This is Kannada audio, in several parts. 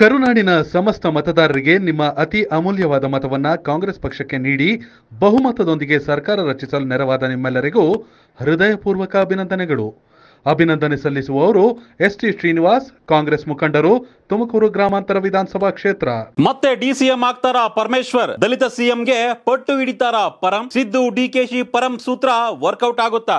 ಕರುನಾಡಿನ ಸಮಸ್ತ ಮತದಾರರಿಗೆ ನಿಮ್ಮ ಅತಿ ಅಮೂಲ್ಯವಾದ ಮತವನ್ನ ಕಾಂಗ್ರೆಸ್ ಪಕ್ಷಕ್ಕೆ ನೀಡಿ ಬಹುಮತದೊಂದಿಗೆ ಸರ್ಕಾರ ರಚಿಸಲು ನೆರವಾದ ನಿಮ್ಮೆಲ್ಲರಿಗೂ ಹೃದಯಪೂರ್ವಕ ಅಭಿನಂದನೆಗಳು ಅಭಿನಂದನೆ ಸಲ್ಲಿಸುವವರು ಎಸ್ಟಿ ಶ್ರೀನಿವಾಸ್ ಕಾಂಗ್ರೆಸ್ ಮುಖಂಡರು ತುಮಕೂರು ಗ್ರಾಮಾಂತರ ವಿಧಾನಸಭಾ ಕ್ಷೇತ್ರ ಮತ್ತೆ ಡಿಸಿಎಂ ಆಗ್ತಾರ ಪರಮೇಶ್ವರ್ ದಲಿತ ಸಿಎಂಗೆ ಪಟ್ಟು ಹಿಡಿತಾರ ಪರಂ ಸಿದ್ದು ಡಿಕೆಶಿ ಪರಂ ಸೂತ್ರ ವರ್ಕೌಟ್ ಆಗುತ್ತಾ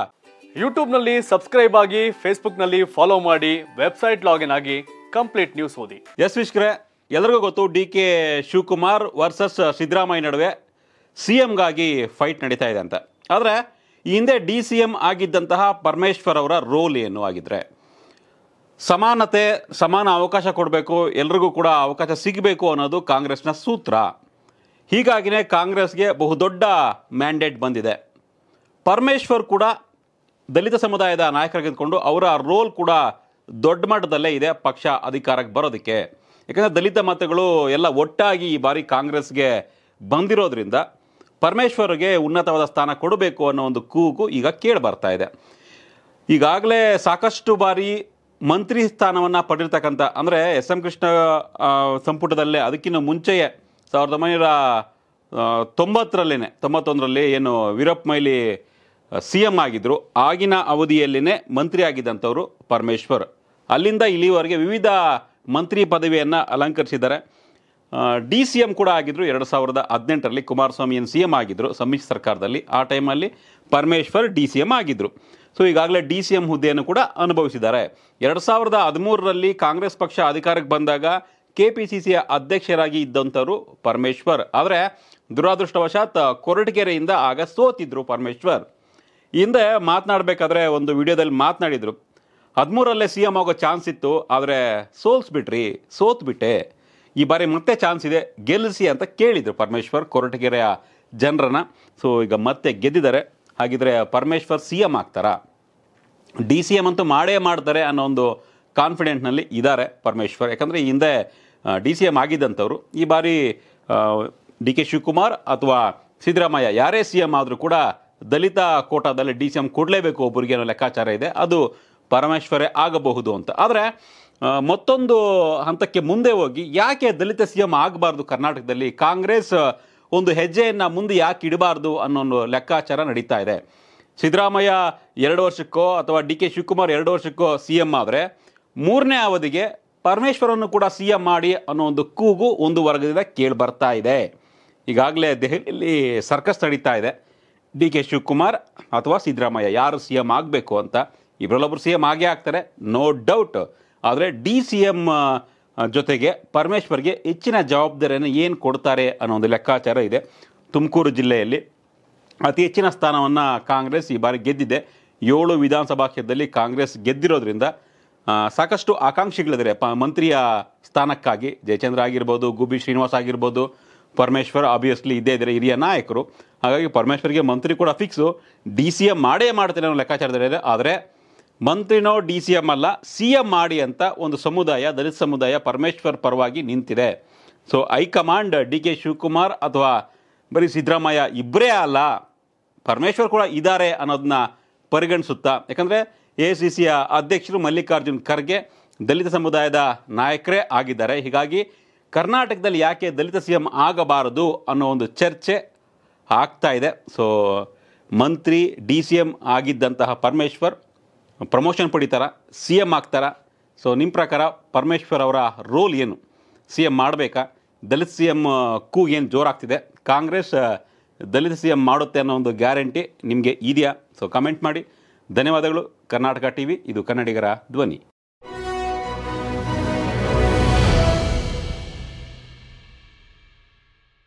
ಯೂಟ್ಯೂಬ್ನಲ್ಲಿ ಸಬ್ಸ್ಕ್ರೈಬ್ ಆಗಿ ಫೇಸ್ಬುಕ್ನಲ್ಲಿ ಫಾಲೋ ಮಾಡಿ ವೆಬ್ಸೈಟ್ ಲಾಗಿನ್ ಆಗಿ ಕಂಪ್ಲೀಟ್ ನ್ಯೂಸ್ ಓದಿ ಎಸ್ ವಿಶ್ಕ್ರೆ ಎಲ್ಲರಿಗೂ ಗೊತ್ತು D K Shivakumar versus Siddaramaiah ನಡುವೆ ಸಿ ಎಮ್ಗಾಗಿ ಫೈಟ್ ನಡೀತಾ ಇದೆ ಅಂತ ಆದರೆ ಈ ಹಿಂದೆ ಡಿ ಸಿ ಎಂ ಆಗಿದ್ದಂತಹ ಪರಮೇಶ್ವರ್ ಅವರ ರೋಲ್ ಏನು ಆಗಿದ್ರೆ ಸಮಾನತೆ ಸಮಾನ ಅವಕಾಶ ಕೊಡಬೇಕು ಎಲ್ರಿಗೂ ಕೂಡ ಅವಕಾಶ ಸಿಗಬೇಕು ಅನ್ನೋದು ಕಾಂಗ್ರೆಸ್ನ ಸೂತ್ರ ಹೀಗಾಗಿಯೇ ಕಾಂಗ್ರೆಸ್ಗೆ ಬಹುದೊಡ್ಡ ಮ್ಯಾಂಡೇಟ್ ಬಂದಿದೆ ಪರಮೇಶ್ವರ್ ಕೂಡ ದಲಿತ ಸಮುದಾಯದ ನಾಯಕರಾಗಿದ್ದುಕೊಂಡು ಅವರ ರೋಲ್ ಕೂಡ ದೊಡ್ಡ ಮಟ್ಟದಲ್ಲೇ ಇದೆ ಪಕ್ಷ ಅಧಿಕಾರಕ್ಕೆ ಬರೋದಕ್ಕೆ ಯಾಕಂದರೆ ದಲಿತ ಮತಗಳು ಎಲ್ಲ ಒಟ್ಟಾಗಿ ಈ ಬಾರಿ ಕಾಂಗ್ರೆಸ್ಗೆ ಬಂದಿರೋದ್ರಿಂದ ಪರಮೇಶ್ವರ್ಗೆ ಉನ್ನತವಾದ ಸ್ಥಾನ ಕೊಡಬೇಕು ಅನ್ನೋ ಒಂದು ಕೂಗು ಈಗ ಕೇಳಿ ಬರ್ತಾ ಇದೆ ಈಗಾಗಲೇ ಸಾಕಷ್ಟು ಬಾರಿ ಮಂತ್ರಿ ಸ್ಥಾನವನ್ನು ಪಡೆದಿರ್ತಕ್ಕಂಥ ಅಂದರೆ ಎಸ್ ಎಂ ಕೃಷ್ಣ ಸಂಪುಟದಲ್ಲೇ ಅದಕ್ಕಿಂತ ಮುಂಚೆಯೇ ಸಾವಿರದ ಒಂಬೈನೂರ ತೊಂಬತ್ತರಲ್ಲೇ ತೊಂಬತ್ತೊಂದರಲ್ಲಿ ಏನು ವೀರಪ್ಪ ಮೈಲಿ ಸಿ ಎಮ್ ಆಗಿದ್ದರು ಆಗಿನ ಅವಧಿಯಲ್ಲಿನೇ ಮಂತ್ರಿ ಆಗಿದ್ದಂಥವರು ಪರಮೇಶ್ವರ್ ಅಲ್ಲಿಂದ ಇಲ್ಲಿವರೆಗೆ ವಿವಿಧ ಮಂತ್ರಿ ಪದವಿಯನ್ನು ಅಲಂಕರಿಸಿದ್ದಾರೆ ಡಿ ಸಿ ಎಮ್ ಕೂಡ ಆಗಿದ್ದರು ಎರಡು ಸಾವಿರದ ಹದಿನೆಂಟರಲ್ಲಿ ಕುಮಾರಸ್ವಾಮಿಯನ್ನು ಸಿ ಎಂ ಆಗಿದ್ದರು ಸಮ್ಮಿಶ್ರ ಸರ್ಕಾರದಲ್ಲಿ ಆ ಟೈಮಲ್ಲಿ ಪರಮೇಶ್ವರ್ ಡಿ ಸಿ ಎಂ ಆಗಿದ್ದರು ಸೊ ಈಗಾಗಲೇ ಡಿ ಸಿ ಎಂ ಹುದ್ದೆಯನ್ನು ಕೂಡ ಅನುಭವಿಸಿದ್ದಾರೆ ಎರಡು ಸಾವಿರದ ಹದಿಮೂರರಲ್ಲಿ ಕಾಂಗ್ರೆಸ್ ಪಕ್ಷ ಅಧಿಕಾರಕ್ಕೆ ಬಂದಾಗ ಕೆ ಪಿ ಸಿ ಸಿಯ ಅಧ್ಯಕ್ಷರಾಗಿ ಇದ್ದಂಥವರು ಪರಮೇಶ್ವರ್ ಆದರೆ ದುರಾದೃಷ್ಟವಶಾತ್ ಕೊರಟಗೆರೆಯಿಂದ ಆಗ ಸೋತಿದ್ರು ಪರಮೇಶ್ವರ್ ಹಿಂದೆ ಮಾತನಾಡಬೇಕಾದ್ರೆ ಒಂದು ವಿಡಿಯೋದಲ್ಲಿ ಮಾತನಾಡಿದರು ಹದಿಮೂರಲ್ಲೇ ಸಿ ಎಮ್ ಆಗೋ ಚಾನ್ಸ್ ಇತ್ತು ಆದರೆ ಸೋಲ್ಸ್ಬಿಟ್ರಿ ಸೋತ್ಬಿಟ್ಟೆ ಈ ಬಾರಿ ಮತ್ತೆ ಚಾನ್ಸ್ ಇದೆ ಗೆಲ್ಲಿಸಿ ಅಂತ ಕೇಳಿದರು ಪರಮೇಶ್ವರ್ ಕೊರಟಗೆರೆಯ ಜನರನ್ನ ಸೊ ಈಗ ಮತ್ತೆ ಗೆದ್ದಿದ್ದಾರೆ ಹಾಗಿದ್ರೆ ಪರಮೇಶ್ವರ್ ಸಿ ಎಮ್ ಆಗ್ತಾರಾ ಡಿ ಸಿ ಎಮ್ ಅಂತೂ ಮಾಡೇ ಮಾಡ್ತಾರೆ ಅನ್ನೋ ಒಂದು ಕಾನ್ಫಿಡೆಂಟ್ನಲ್ಲಿ ಇದ್ದಾರೆ ಪರಮೇಶ್ವರ್ ಯಾಕಂದರೆ ಹಿಂದೆ ಡಿ ಸಿ ಎಮ್ ಆಗಿದ್ದಂಥವ್ರು ಈ ಬಾರಿ ಡಿ ಕೆ ಶಿವಕುಮಾರ್ ಅಥವಾ ಸಿದ್ದರಾಮಯ್ಯ ಯಾರೇ ಸಿ ಎಮ್ ಆದರೂ ಕೂಡ ದಲಿತ ಕೋಟಾದಲ್ಲಿ ಡಿ ಸಿ ಎಮ್ ಕೊಡಲೇಬೇಕು ಒಬ್ಬರಿಗೆ ಅನ್ನೋ ಲೆಕ್ಕಾಚಾರ ಇದೆ ಅದು ಪರಮೇಶ್ವರೇ ಆಗಬಹುದು ಅಂತ ಆದರೆ ಮತ್ತೊಂದು ಹಂತಕ್ಕೆ ಮುಂದೆ ಹೋಗಿ ಯಾಕೆ ದಲಿತ ಸಿ ಎಂ ಆಗಬಾರ್ದು ಕರ್ನಾಟಕದಲ್ಲಿ ಕಾಂಗ್ರೆಸ್ ಒಂದು ಹೆಜ್ಜೆಯನ್ನು ಮುಂದೆ ಯಾಕೆ ಇಡಬಾರ್ದು ಅನ್ನೋ ಒಂದು ಲೆಕ್ಕಾಚಾರ ನಡೀತಾ ಇದೆ ಸಿದ್ದರಾಮಯ್ಯ ಎರಡು ವರ್ಷಕ್ಕೋ ಅಥವಾ ಡಿ ಕೆ ಶಿವಕುಮಾರ್ ಎರಡು ವರ್ಷಕ್ಕೋ ಸಿ ಎಂ ಆದರೆ ಮೂರನೇ ಅವಧಿಗೆ ಪರಮೇಶ್ವರನ್ನು ಕೂಡ ಸಿ ಎಂ ಮಾಡಿ ಅನ್ನೋ ಒಂದು ಕೂಗು ಒಂದು ವರ್ಗದಿಂದ ಕೇಳಿ ಬರ್ತಾ ಇದೆ ಈಗಾಗಲೇ ದೆಹಲಿಯಲ್ಲಿ ಸರ್ಕಸ್ ನಡೀತಾ ಇದೆ ಡಿ ಕೆ ಶಿವಕುಮಾರ್ ಅಥವಾ ಸಿದ್ದರಾಮಯ್ಯ ಯಾರು ಸಿ ಎಂ ಆಗಬೇಕು ಅಂತ ಇಬ್ಬರಲ್ಲೊಬ್ರು ಸಿ ಎಂ ಆಗೇ ಆಗ್ತಾರೆ ನೋ ಡೌಟ್ ಆದರೆ ಡಿ ಸಿ ಎಂ ಜೊತೆಗೆ ಪರಮೇಶ್ವರ್ಗೆ ಹೆಚ್ಚಿನ ಜವಾಬ್ದಾರಿಯನ್ನು ಏನು ಕೊಡ್ತಾರೆ ಅನ್ನೋ ಒಂದು ಲೆಕ್ಕಾಚಾರ ಇದೆ ತುಮಕೂರು ಜಿಲ್ಲೆಯಲ್ಲಿ ಅತಿ ಹೆಚ್ಚಿನ ಸ್ಥಾನವನ್ನು ಕಾಂಗ್ರೆಸ್ ಈ ಬಾರಿ ಗೆದ್ದಿದೆ ಏಳು ವಿಧಾನಸಭಾ ಕ್ಷೇತ್ರದಲ್ಲಿ ಕಾಂಗ್ರೆಸ್ ಗೆದ್ದಿರೋದ್ರಿಂದ ಸಾಕಷ್ಟು ಆಕಾಂಕ್ಷಿಗಳಿದ್ದಾರೆ ಪ ಮಂತ್ರಿಯ ಸ್ಥಾನಕ್ಕಾಗಿ ಜಯಚಂದ್ರ ಆಗಿರ್ಬೋದು ಗುಬಿ ಶ್ರೀನಿವಾಸ್ ಆಗಿರ್ಬೋದು ಪರಮೇಶ್ವರ್ ಆಬ್ವಿಯಸ್ಲಿ ಇದ್ದೇ ಇದ್ದಾರೆ ಹಿರಿಯ ನಾಯಕರು ಹಾಗಾಗಿ ಪರಮೇಶ್ವರ್ಗೆ ಮಂತ್ರಿ ಕೂಡ ಫಿಕ್ಸು ಡಿ ಸಿ ಎಂ ಮಾಡೇ ಮಾಡ್ತಾರೆ ಅನ್ನೋ ಲೆಕ್ಕಾಚಾರದಲ್ಲಿದೆ ಆದರೆ ಮಂತ್ರಿನೋ ಡಿ ಸಿ ಎಮ್ ಅಲ್ಲ ಸಿ ಎಂ ಮಾಡಿ ಅಂತ ಒಂದು ಸಮುದಾಯ ದಲಿತ ಸಮುದಾಯ ಪರಮೇಶ್ವರ್ ಪರವಾಗಿ ನಿಂತಿದೆ so high command D K Shivakumar ಅಥವಾ ಬರೀ ಸಿದ್ದರಾಮಯ್ಯ ಇಬ್ಬರೇ ಅಲ್ಲ ಪರಮೇಶ್ವರ್ ಕೂಡ ಇದ್ದಾರೆ ಅನ್ನೋದನ್ನ ಪರಿಗಣಿಸುತ್ತಾ ಯಾಕಂದರೆ ಎ ಸಿ ಸಿಯ ಅಧ್ಯಕ್ಷರು ಮಲ್ಲಿಕಾರ್ಜುನ್ ಖರ್ಗೆ ದಲಿತ ಸಮುದಾಯದ ನಾಯಕರೇ ಆಗಿದ್ದಾರೆ ಹೀಗಾಗಿ ಕರ್ನಾಟಕದಲ್ಲಿ ಯಾಕೆ ದಲಿತ ಸಿ ಎಂ ಆಗಬಾರದು ಅನ್ನೋ ಒಂದು ಚರ್ಚೆ ಆಗ್ತಾ ಇದೆ ಸೊ ಮಂತ್ರಿ ಡಿ ಸಿ ಎಂ ಆಗಿದ್ದಂತಹ ಪರಮೇಶ್ವರ್ ಪ್ರಮೋಷನ್ ಪಡಿತಾರ ಸಿ ಎಮ್ ಆಗ್ತಾರಾ ಸೊ ನಿಮ್ಮ ಪ್ರಕಾರ ಪರಮೇಶ್ವರ್ ಅವರ ರೋಲ್ ಏನು ಸಿ ಎಮ್ ಮಾಡಬೇಕಾ ದಲಿತ ಸಿ ಎಮ್ ಕೂ ಏನು ಜೋರಾಗ್ತಿದೆ ಕಾಂಗ್ರೆಸ್ ದಲಿತ ಸಿ ಎಮ್ ಮಾಡುತ್ತೆ ಅನ್ನೋ ಒಂದು ಗ್ಯಾರಂಟಿ ನಿಮಗೆ ಇದೆಯಾ ಸೊ ಕಮೆಂಟ್ ಮಾಡಿ ಧನ್ಯವಾದಗಳು ಕರ್ನಾಟಕ ಟಿ ವಿ ಇದು ಕನ್ನಡಿಗರ ಧ್ವನಿ